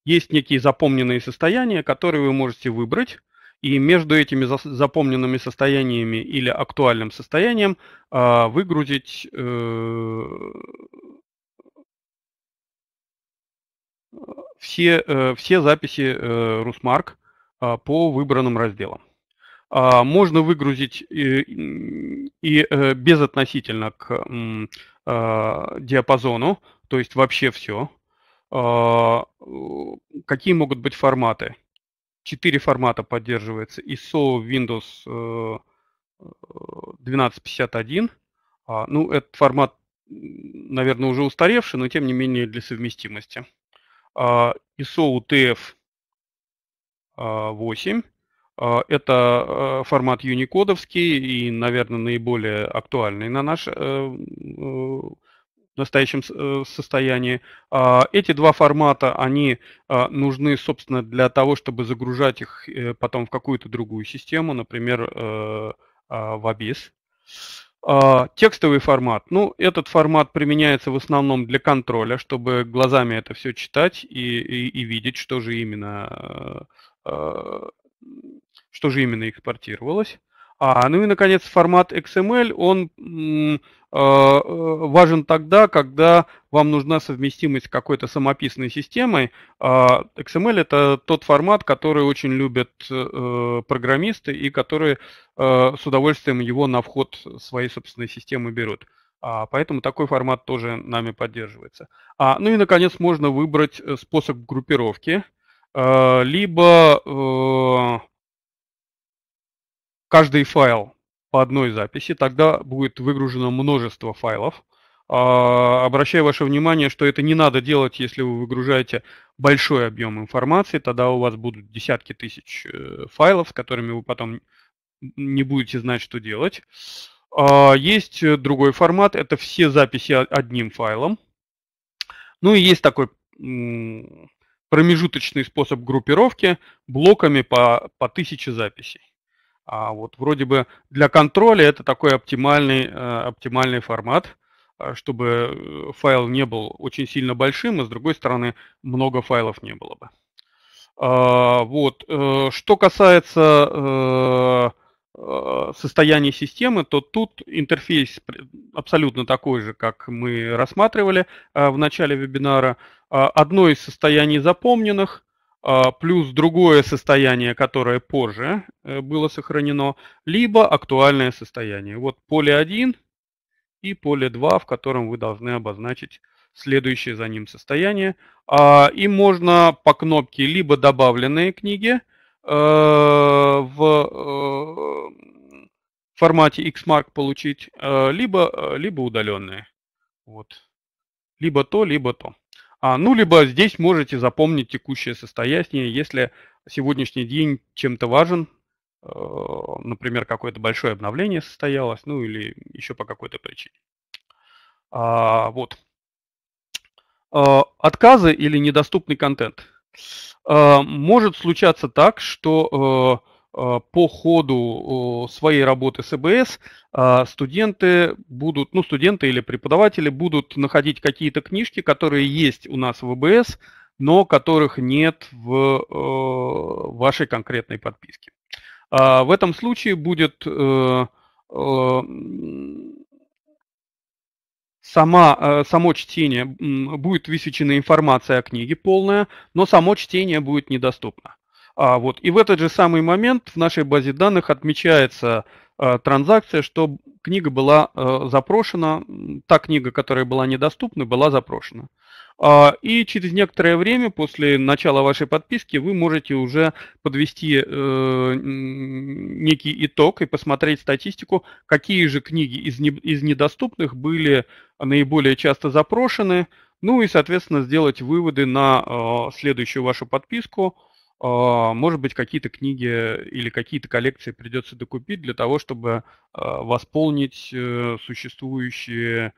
есть некие запомненные состояния, которые вы можете выбрать, и между этими запомненными состояниями или актуальным состоянием выгрузить э, все, все записи Русмарк по выбранным разделам. А, можно выгрузить и, и э, безотносительно к а, диапазону, то есть вообще все. А, какие могут быть форматы? Четыре формата поддерживается. ISO, Windows 1251. Э, ну, этот формат, наверное, уже устаревший, но тем не менее для совместимости. ISO UTF 8. А, это э, формат юникодовский и, наверное, наиболее актуальный на наш э, э, настоящем состоянии. А, эти два формата, они а, нужны, собственно, для того, чтобы загружать их потом в какую-то другую систему, например, в ABIS. Текстовый формат. Ну, этот формат применяется в основном для контроля, чтобы глазами это все читать и, и, и видеть, что же именно что же именно экспортировалось. А, ну и, наконец, формат XML, он э, э, важен тогда, когда вам нужна совместимость какой-то самописной системой. А XML – это тот формат, который очень любят э, программисты и которые э, с удовольствием его на вход своей собственной системы берут. А, поэтому такой формат тоже нами поддерживается. А, ну и, наконец, можно выбрать э, способ группировки, э, либо… Э, каждый файл по одной записи, тогда будет выгружено множество файлов. А, обращаю ваше внимание, что это не надо делать, если вы выгружаете большой объем информации, тогда у вас будут десятки тысяч э, файлов, с которыми вы потом не будете знать, что делать. А, есть э, другой формат, это все записи одним файлом. Ну и есть такой промежуточный способ группировки блоками по, по тысяче записей. А вот вроде бы для контроля это такой оптимальный, э, оптимальный формат, э, чтобы э, файл не был очень сильно большим, и с другой стороны много файлов не было бы. А, вот. Что касается состояния системы, то тут интерфейс абсолютно такой же, как мы рассматривали в начале вебинара. А, одно из состояний запомненных, а, плюс другое состояние, которое позже э, было сохранено, либо актуальное состояние. Вот поле 1 и поле 2, в котором вы должны обозначить следующее за ним состояние. А, и можно по кнопке либо добавленные книги э, в э, формате Xmark получить, либо, либо удаленные. Вот. Либо то, либо то. А, ну, либо здесь можете запомнить текущее состояние, если сегодняшний день чем-то важен, э, например, какое-то большое обновление состоялось, ну или еще по какой-то причине. А, вот. А, отказы или недоступный контент. А, может случаться так, что э, Э, по ходу своей работы с ЭБС а, студенты будут, ну, студенты или преподаватели будут находить какие-то книжки, которые есть у нас в ЭБС, но которых нет в э, вашей конкретной подписке. А, в этом случае будет э, сама, само чтение, будет высечена информация о книге полная, но само чтение будет недоступно. А вот, и в этот же самый момент в нашей базе данных отмечается э, транзакция, что книга была э, запрошена, та книга, которая была недоступна, была запрошена. А, и через некоторое время после начала вашей подписки вы можете уже подвести э, некий итог и посмотреть статистику, какие же книги из, не, из недоступных были наиболее часто запрошены, ну и, соответственно, сделать выводы на э, следующую вашу подписку – а, может быть, какие-то книги или какие-то коллекции придется докупить для того, чтобы а, восполнить э, существующие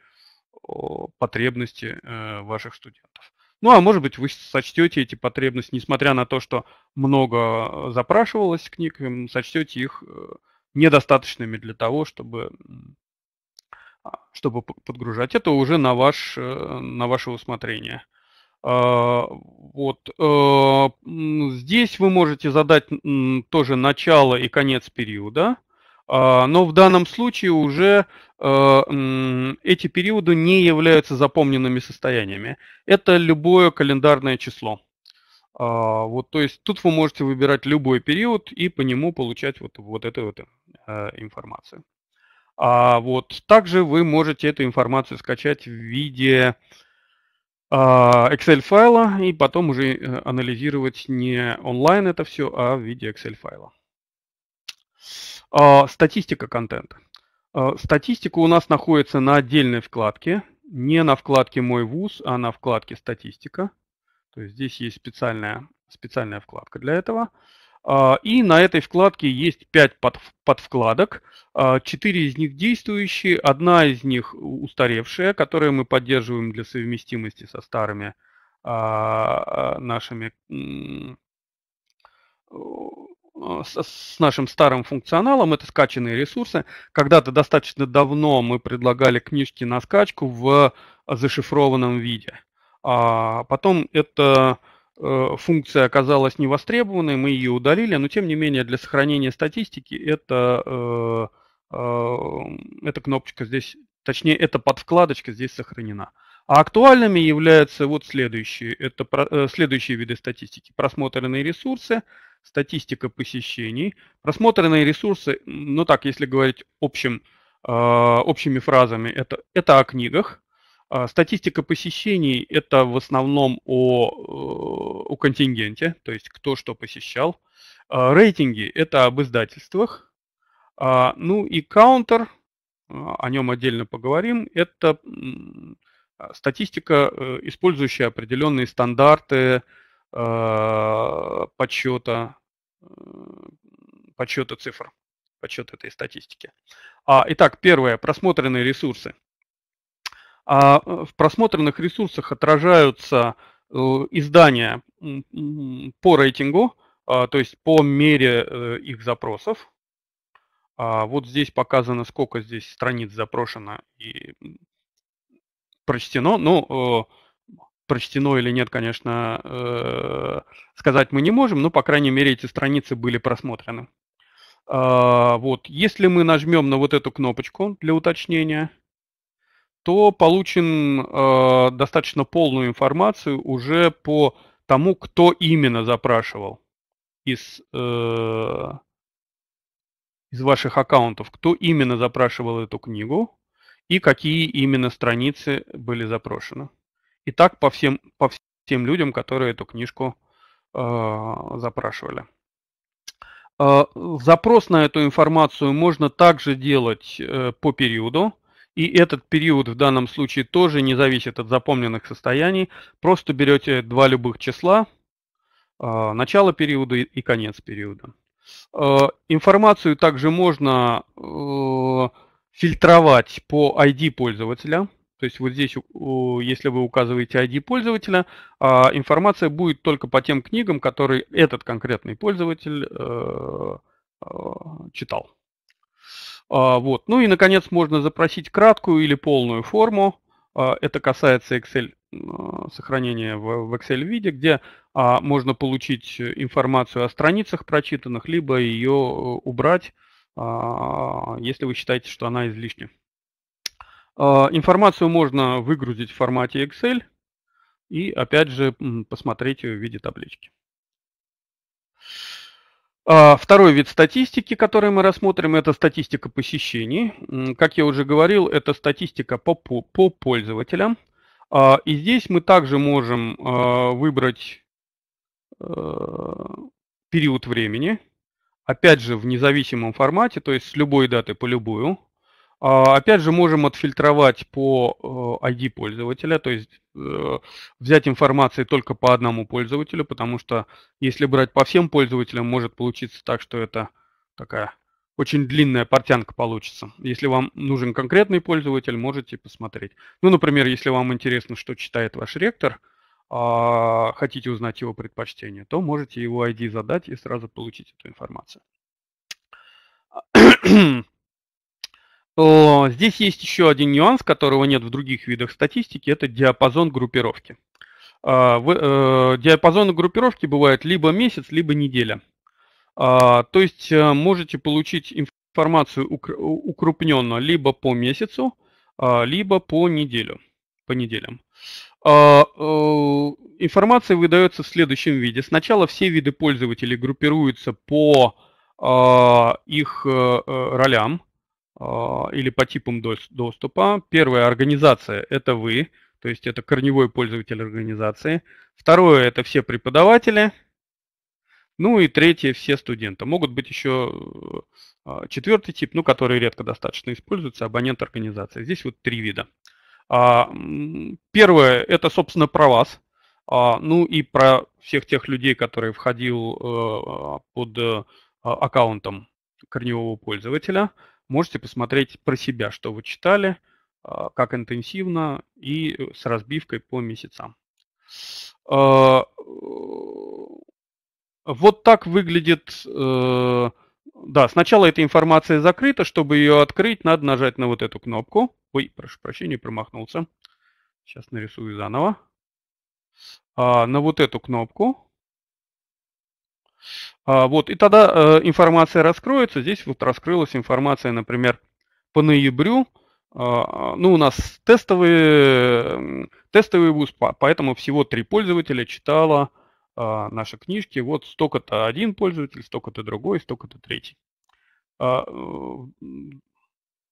потребности э, ваших студентов. Ну, а может быть, вы сочтете эти потребности, несмотря на то, что много запрашивалось книг, сочтете их э, недостаточными для того, чтобы, а, чтобы подгружать. Это уже на, ваш, на ваше усмотрение. А, вот. Э, здесь вы можете задать тоже начало и конец периода, а, но в данном случае уже э, эти периоды не являются запомненными состояниями. Это любое календарное число. А, вот, то есть тут вы можете выбирать любой период и по нему получать вот, вот эту вот э, информацию. А вот также вы можете эту информацию скачать в виде э, а, Excel-файла и потом уже э, анализировать не онлайн это все, а в виде Excel-файла. А, статистика контента. А, статистика у нас находится на отдельной вкладке, не на вкладке «Мой вуз», а на вкладке «Статистика». То есть здесь есть специальная, специальная вкладка для этого. А, и на этой вкладке есть 5 под, подвкладок, 4 а, из них действующие, одна из них устаревшая, которую мы поддерживаем для совместимости со старыми а, нашими с нашим старым функционалом, это скачанные ресурсы. Когда-то достаточно давно мы предлагали книжки на скачку в зашифрованном виде. А потом это Э, функция оказалась невостребованной, мы ее удалили, но тем не менее для сохранения статистики это, э, э, эта кнопочка здесь, точнее эта подвкладочка здесь сохранена. А актуальными являются вот следующие, это про, следующие виды статистики. Просмотренные ресурсы, статистика посещений. Просмотренные ресурсы, ну так, если говорить общим, общими фразами, это, это о книгах, а, статистика посещений – это в основном о, э, о контингенте, то есть кто что посещал. А, рейтинги – это об издательствах. А, ну и каунтер, о нем отдельно поговорим, это статистика, э, использующая определенные стандарты подсчета, э, подсчета цифр, подсчет этой статистики. Итак, первое – просмотренные ресурсы – а э, в просмотренных ресурсах отражаются э, издания по рейтингу, а, то есть по мере э, их запросов. А вот здесь показано, сколько здесь страниц запрошено и прочтено. Ну, прочтено или нет, конечно, сказать мы не можем, но, по крайней мере, эти страницы были просмотрены. А, вот, если мы нажмем на вот эту кнопочку для уточнения – то получим э, достаточно полную информацию уже по тому, кто именно запрашивал из, э, из ваших аккаунтов, кто именно запрашивал эту книгу и какие именно страницы были запрошены. И так по всем, по всем людям, которые эту книжку э, запрашивали. Э, запрос на эту информацию можно также делать э, по периоду. И этот период в данном случае тоже не зависит от запомненных состояний. Просто берете два любых числа, а, начало периода и конец периода. А, информацию также можно э, фильтровать по ID пользователя. То есть вот здесь, если вы указываете ID пользователя, а, информация будет только по тем книгам, которые этот конкретный пользователь э, э, читал. А, вот. Ну и, наконец, можно запросить краткую или полную форму. А, это касается Excel а, сохранения в Excel виде, где можно получить информацию о страницах прочитанных, либо ее э, убрать, если вы считаете, что она излишня. Информацию можно выгрузить в формате Excel и, опять же, посмотреть ее в виде таблички. А, второй вид статистики, который мы рассмотрим, это статистика посещений. Как я уже говорил, это статистика по, по, по пользователям. А, и здесь мы также можем а, выбрать э, период времени, опять же, в независимом формате, то есть с любой даты по любую. А, опять же, можем отфильтровать по э, ID пользователя, то есть э, взять информацию только по одному пользователю, потому что если брать по всем пользователям, может получиться так, что это такая очень длинная портянка получится. Если вам нужен конкретный пользователь, можете посмотреть. Ну, например, если вам интересно, что читает ваш ректор, а, хотите узнать его предпочтение, то можете его ID задать и сразу получить эту информацию. Здесь есть еще один нюанс, которого нет в других видах статистики, это диапазон группировки. А, э, диапазон группировки бывает либо месяц, либо неделя. А, то есть э, можете получить информацию укрупненно либо по месяцу, а, либо по неделю, по неделям. Э, информация выдается в следующем виде. Сначала все виды пользователей группируются по их ролям. А, или по типам доступа. Первая организация – это вы, то есть это корневой пользователь организации. Второе – это все преподаватели. Ну и третье – все студенты. Могут быть еще а, четвертый тип, ну, который редко достаточно используется, абонент организации. Здесь вот три вида. А, первое – это, собственно, про вас. Ну и про всех тех людей, которые входил э, под э, аккаунтом корневого пользователя – можете посмотреть про себя, что вы читали, а, как интенсивно и э, с разбивкой по месяцам. А, э, вот так выглядит... Э, да, сначала эта информация закрыта. Чтобы ее открыть, надо нажать на вот эту кнопку. Ой, прошу прощения, промахнулся. Сейчас нарисую заново. А, на вот эту кнопку. А, вот, и тогда э, информация раскроется. Здесь вот раскрылась информация, например, по ноябрю. А, а, ну, у нас тестовые, тестовый вуз, поэтому всего три пользователя читала наши книжки. Вот столько-то один пользователь, столько-то другой, столько-то третий. Э,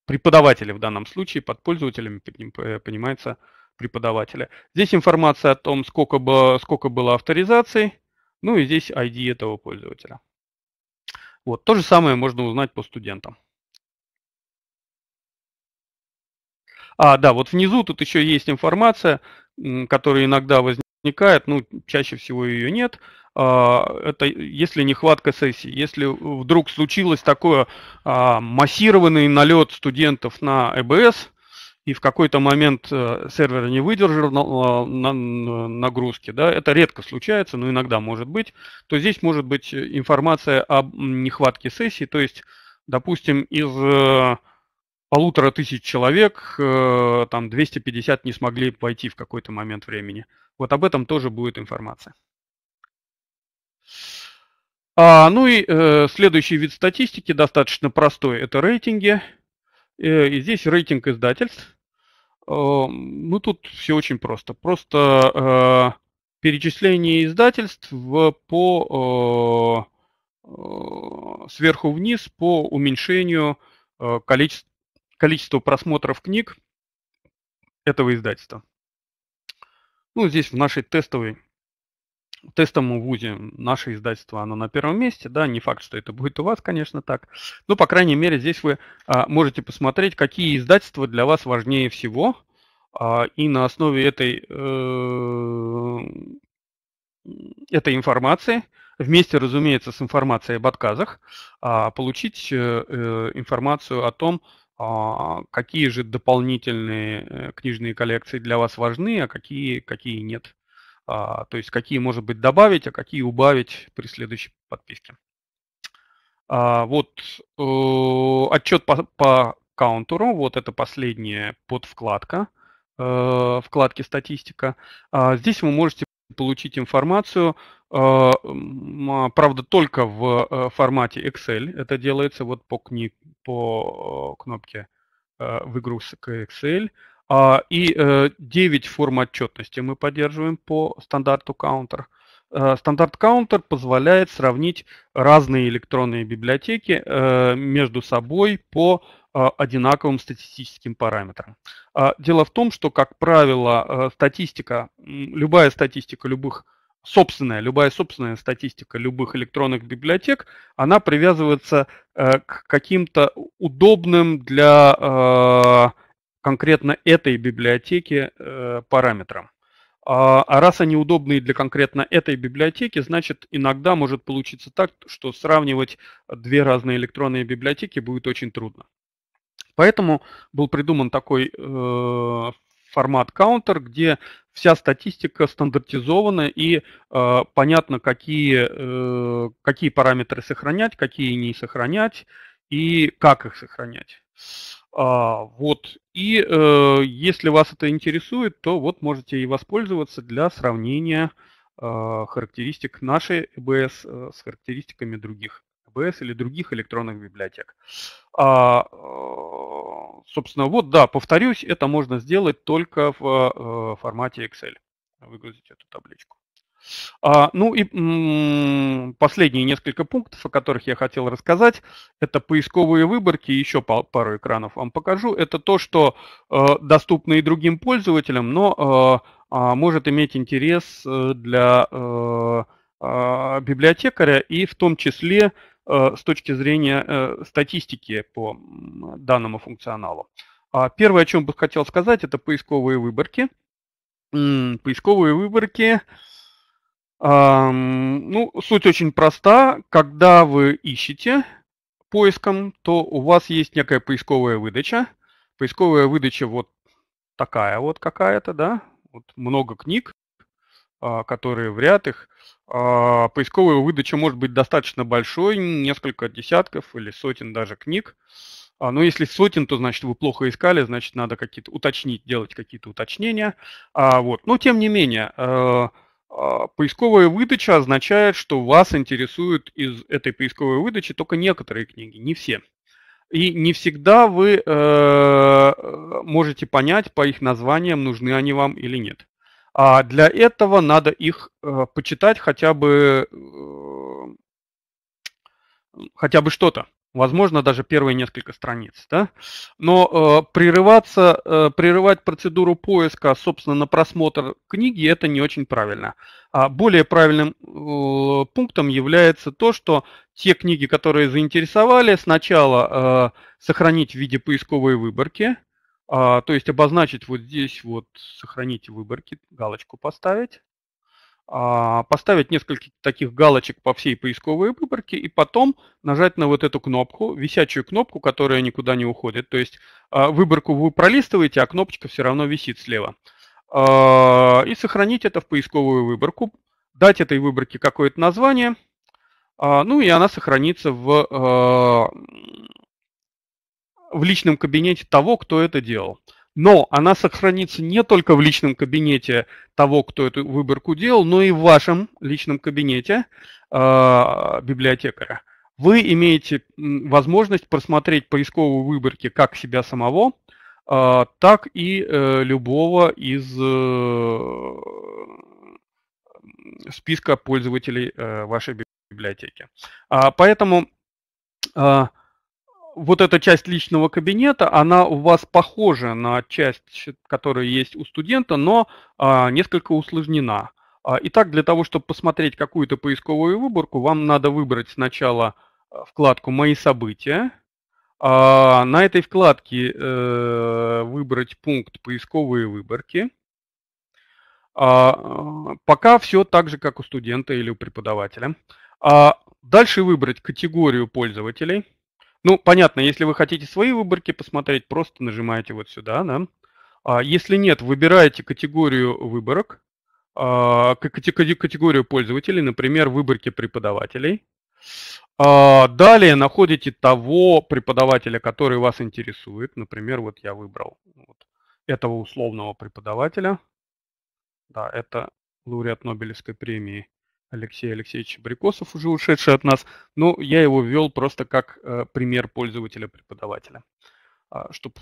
преподаватели в данном случае, под пользователями э, понимается преподавателя. Здесь информация о том, сколько, было, сколько было авторизаций, ну и здесь ID этого пользователя. Вот, то же самое можно узнать по студентам. А, да, вот внизу тут еще есть информация, которая иногда возникает, ну, чаще всего ее нет. А, это если нехватка сессий, если вдруг случилось такое а, массированный налет студентов на ЭБС – и в какой-то момент э, сервер не выдержал а, нагрузки, да, это редко случается, но иногда может быть, то здесь может быть э, информация о нехватке сессий, то есть, допустим, из э, полутора тысяч человек, там 250 не смогли войти в какой-то момент времени. Вот об этом тоже будет информация. А, ну и э, следующий вид статистики достаточно простой, это рейтинги. И здесь рейтинг издательств. Э, ну, тут все очень просто. Просто э, перечисление издательств в, по э, сверху вниз по уменьшению количества, количества просмотров книг этого издательства. Ну, здесь в нашей тестовой тестовом ВУЗе наше издательство, оно на первом месте, да, не факт, что это будет у вас, конечно, так, но, по крайней мере, здесь вы а, можете посмотреть, какие издательства для вас важнее всего, а, и на основе этой, э, этой информации, вместе, разумеется, с информацией об отказах, а, получить э, э информацию о том, а, какие же дополнительные э, книжные коллекции для вас важны, а какие, какие нет. А, то есть какие, может быть, добавить, а какие убавить при следующей подписке. А, вот э, отчет по, по каунтуру, вот это последняя подвкладка, э, вкладки «Статистика». А, здесь вы можете получить информацию, э, правда, только в формате Excel. Это делается вот по, кни по кнопке «Выгрузка Excel». А, и 9 э, форм отчетности мы поддерживаем по стандарту Counter. Э, стандарт Counter позволяет сравнить разные электронные библиотеки э, между собой по одинаковым статистическим параметрам. А, дело в том, что, как правило, статистика, любая статистика любых собственная, любая собственная статистика любых электронных библиотек, она привязывается к каким-то удобным для конкретно этой библиотеки э, параметрам. А, а, раз они удобные для конкретно этой библиотеки, значит иногда может получиться так, что сравнивать две разные электронные библиотеки будет очень трудно. Поэтому был придуман такой э, формат counter, где вся статистика стандартизована и э, понятно, какие, э, какие параметры сохранять, какие не сохранять и как их сохранять. А, вот. И э, если вас это интересует, то вот можете и воспользоваться для сравнения э, характеристик нашей ЭБС э, с характеристиками других ЭБС или других электронных библиотек. А, э, собственно, вот, да, повторюсь, это можно сделать только в э, формате Excel. Выгрузить эту табличку. А, ну и последние несколько пунктов, о которых я хотел рассказать, это поисковые выборки, еще пару экранов вам покажу. Это то, что э, доступно и другим пользователям, но э, а, может иметь интерес э, для а, библиотекаря и в том числе с точки зрения статистики по данному функционалу. Первое, о чем бы хотел сказать, это поисковые выборки. Поисковые выборки – ну, суть очень проста. Когда вы ищете поиском, то у вас есть некая поисковая выдача. Поисковая выдача вот такая вот какая-то, да, вот много книг, а, которые в ряд их. А, поисковая выдача может быть достаточно большой, несколько десятков или сотен даже книг. А, но если сотен, то значит вы плохо искали, значит надо какие-то уточнить, делать какие-то уточнения. Вот. Но тем не менее, э, а, Поисковая выдача означает, что вас интересуют из этой поисковой выдачи только некоторые книги, не все. И не всегда вы э, можете понять по их названиям, нужны они вам или нет. А для этого надо их э, почитать хотя бы, э, хотя бы что-то возможно, даже первые несколько страниц. Да? Но э, прерываться, э, прерывать процедуру поиска, собственно, на просмотр книги, это не очень правильно. А более правильным э, пунктом является то, что те книги, которые заинтересовали, сначала э, сохранить в виде поисковой выборки, э, то есть обозначить вот здесь вот, сохранить выборки, галочку поставить. А, поставить несколько таких галочек по всей поисковой выборке и потом нажать на вот эту кнопку, висячую кнопку, которая никуда не уходит. То есть а, выборку вы пролистываете, а кнопочка все равно висит слева. А, и сохранить это в поисковую выборку, дать этой выборке какое-то название, ну и она сохранится в, в личном кабинете того, кто это делал. Но она сохранится не только в личном кабинете того, кто эту выборку делал, но и в вашем личном кабинете э, библиотекаря. Вы имеете возможность просмотреть поисковые выборки как себя самого, э, так и э, любого из э, списка пользователей э, вашей библиотеки. А, поэтому... Uh, вот эта часть личного кабинета, она у вас похожа на часть, которая есть у студента, но а, несколько усложнена. А, итак, для того, чтобы посмотреть какую-то поисковую выборку, вам надо выбрать сначала э, вкладку «Мои события». А, на этой вкладке э, выбрать пункт «Поисковые выборки». А, пока все так же, как у студента или у преподавателя. А, дальше выбрать категорию пользователей – ну, понятно, если вы хотите свои выборки посмотреть, просто нажимаете вот сюда, да. А если нет, выбираете категорию выборок, а, категорию пользователей, например, выборки преподавателей. А, далее находите того преподавателя, который вас интересует. Например, вот я выбрал вот этого условного преподавателя. Да, это лауреат Нобелевской премии Алексей Алексеевич Брикосов, уже ушедший от нас, но ну, я его ввел просто как э, пример пользователя-преподавателя, э, а, чтобы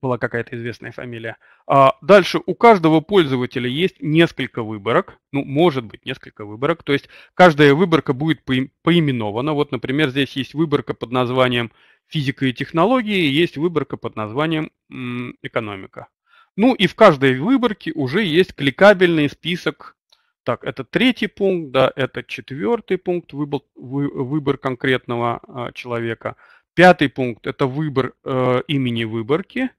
была какая-то известная фамилия. А дальше у каждого пользователя есть несколько выборок, ну, может быть, несколько выборок, то есть каждая выборка будет поим поименована. Вот, например, здесь есть выборка под названием «Физика и технологии», есть выборка под названием «Экономика». Ну и в каждой выборке уже есть кликабельный список так, это третий пункт, да, это четвертый пункт, выбор, выбор конкретного а, человека. Пятый пункт – это выбор э, имени выборки.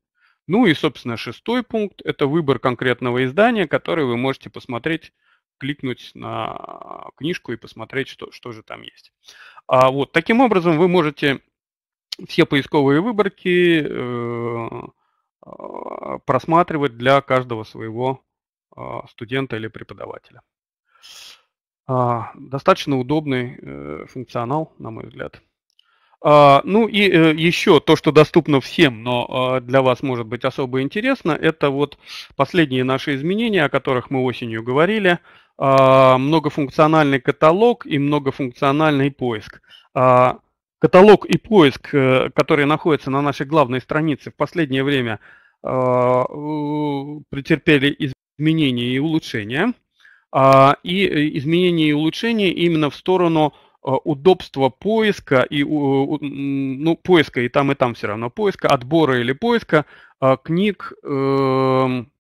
Ну и, собственно, шестой пункт – это выбор конкретного издания, который вы можете посмотреть, кликнуть на книжку и посмотреть, что, что же там есть. А вот таким образом вы можете все поисковые выборки э, а, просматривать для каждого своего а, студента или преподавателя. А, достаточно удобный э, функционал, на мой взгляд. А, ну и э, еще то, что доступно всем, но а, для вас может быть особо интересно, это вот последние наши изменения, о которых мы осенью говорили. Многофункциональный каталог и многофункциональный поиск. Каталог и поиск, э, которые находятся на нашей главной странице в последнее время, претерпели изменения и улучшения. А, и э, изменения и улучшения именно в сторону э, удобства поиска и ну, поиска и там и там все равно поиска отбора или поиска э, книг эм,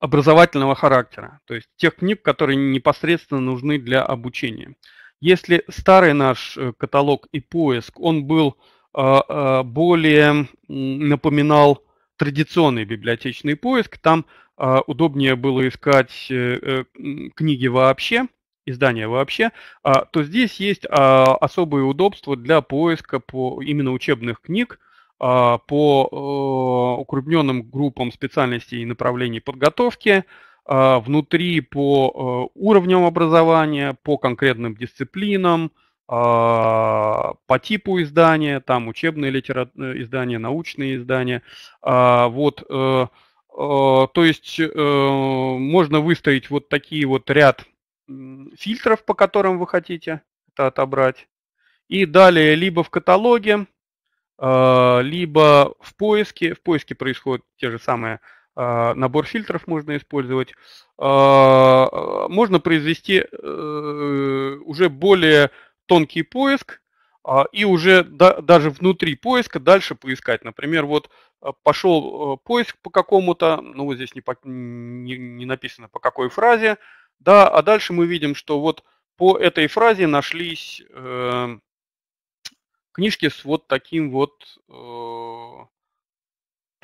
образовательного характера, то есть тех книг, которые непосредственно нужны для обучения. Если старый наш каталог и поиск, он был более напоминал традиционный библиотечный поиск, там а, удобнее было искать э, э, книги вообще, издания вообще, а, то здесь есть а, особые удобства для поиска по именно учебных книг по э, укрупненным группам специальностей и направлений подготовки, внутри по уровням образования, по конкретным дисциплинам, по типу издания, там учебные литера... издания, научные издания. Вот Э, то есть э, можно выставить вот такие вот ряд фильтров, по которым вы хотите это отобрать. И далее либо в каталоге, э, либо в поиске. В поиске происходят те же самые набор фильтров можно использовать. Можно произвести уже более тонкий поиск, а, и уже да, даже внутри поиска дальше поискать. Например, вот а, пошел э, поиск по какому-то, ну вот здесь не, по, не, не написано по какой фразе, да, а дальше мы видим, что вот по этой фразе нашлись э, книжки с вот таким вот э,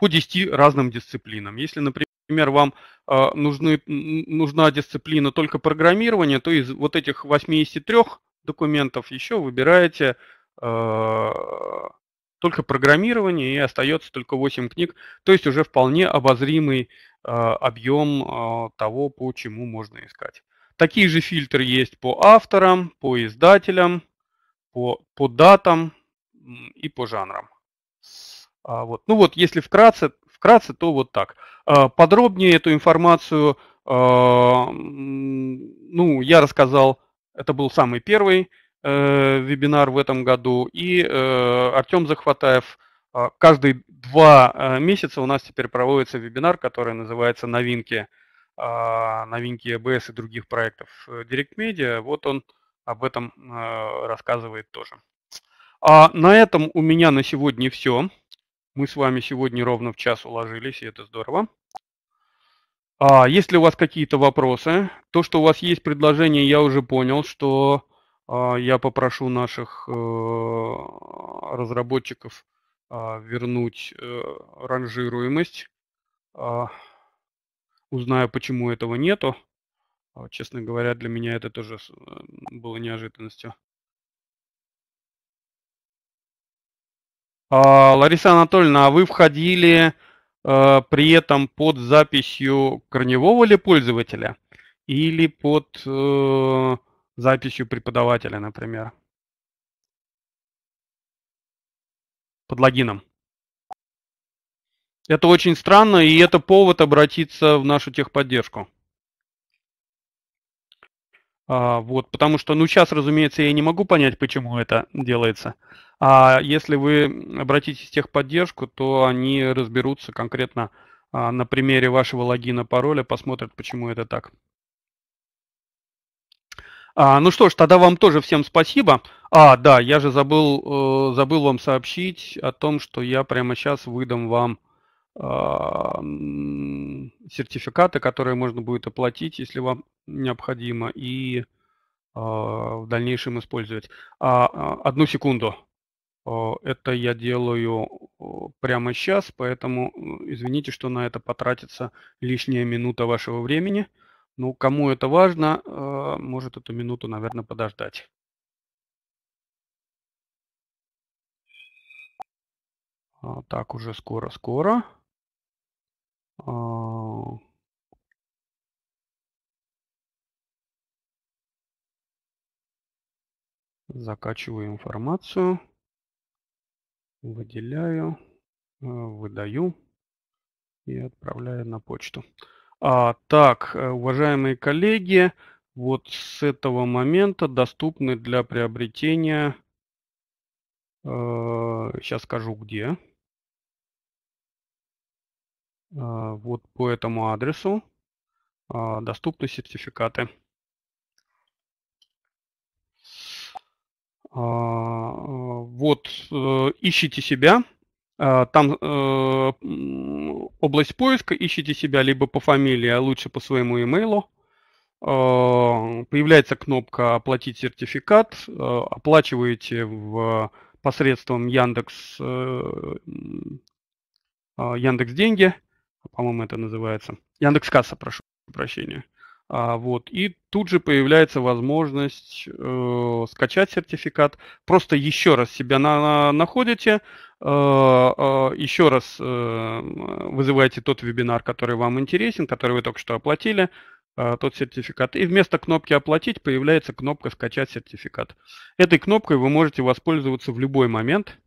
по 10 разным дисциплинам. Если, например, вам э, нужны, нужна дисциплина только программирования, то из вот этих 83 документов, еще выбираете э, только программирование и остается только 8 книг, то есть уже вполне обозримый э, объем э, того, по чему можно искать. Такие же фильтры есть по авторам, по издателям, по, по датам и по жанрам. А вот. Ну вот, если вкратце, вкратце, то вот так. Э, подробнее эту информацию, э, ну, я рассказал это был самый первый э, вебинар в этом году. И э, Артем Захватаев э, каждые два э, месяца у нас теперь проводится вебинар, который называется «Новинки», э, новинки ЭБС и других проектов Direct Media. Вот он об этом э, рассказывает тоже. А на этом у меня на сегодня все. Мы с вами сегодня ровно в час уложились, и это здорово. А если у вас какие-то вопросы, то, что у вас есть предложение, я уже понял, что а, я попрошу наших а, разработчиков а, вернуть а, ранжируемость. А, узнаю, почему этого нету. А, честно говоря, для меня это тоже э, было неожиданностью. А, Лариса Анатольевна, а вы входили Э, при этом под записью корневого ли пользователя или под э, записью преподавателя, например. Под логином. Это очень странно, и это повод обратиться в нашу техподдержку. А, вот, потому что, ну, сейчас, разумеется, я не могу понять, почему это делается. А если вы обратитесь в техподдержку, то они разберутся конкретно а, на примере вашего логина, пароля, посмотрят, почему это так. А, ну что ж, тогда вам тоже всем спасибо. А, да, я же забыл, э, забыл вам сообщить о том, что я прямо сейчас выдам вам сертификаты, которые можно будет оплатить, если вам необходимо, и а, в дальнейшем использовать. А, а, одну секунду. Это я делаю прямо сейчас, поэтому э, извините, что на это потратится лишняя минута вашего времени. Ну, кому это важно, может эту минуту, наверное, подождать. Так, уже скоро-скоро. А. Закачиваю информацию, выделяю, э, выдаю и отправляю на почту. А, так, э, уважаемые коллеги, вот с этого момента доступны для приобретения, э, сейчас скажу где, а, вот по этому адресу а, доступны сертификаты. А, вот, э, ищите себя. Там э, область поиска, ищите себя либо по фамилии, а лучше по своему имейлу. Появляется кнопка «Оплатить сертификат». Э, оплачиваете в, посредством Яндекс, Яндекс Деньги – по-моему, это называется. Яндекс Касса, прошу прощения. А, вот. И тут же появляется возможность э, скачать сертификат. Просто еще раз себя на, на, находите, э, э, еще раз э, вызываете тот вебинар, который вам интересен, который вы только что оплатили, э, тот сертификат. И вместо кнопки «Оплатить» появляется кнопка «Скачать сертификат». Этой кнопкой вы можете воспользоваться в любой момент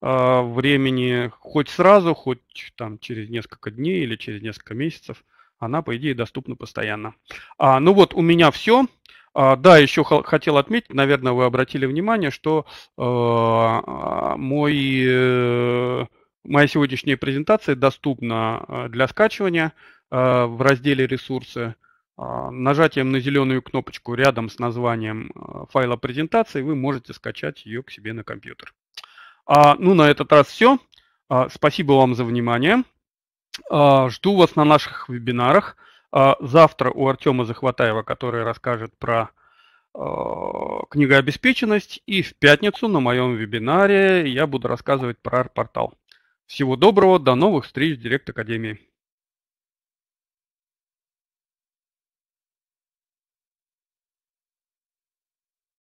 а, времени, хоть сразу, хоть там через несколько дней или через несколько месяцев, она, по идее, доступна постоянно. А, ну вот, у меня все. А, да, еще хотел отметить, наверное, вы обратили внимание, что э, мой, э, моя сегодняшняя презентация доступна э, для скачивания э, в разделе «Ресурсы». Э, нажатием на зеленую кнопочку рядом с названием э, файла презентации вы можете скачать ее к себе на компьютер. А, ну, на этот раз все. А, спасибо вам за внимание. А, жду вас на наших вебинарах. А, завтра у Артема Захватаева, который расскажет про а, книгообеспеченность. И в пятницу на моем вебинаре я буду рассказывать про арт-портал. Всего доброго, до новых встреч в Директ Академии.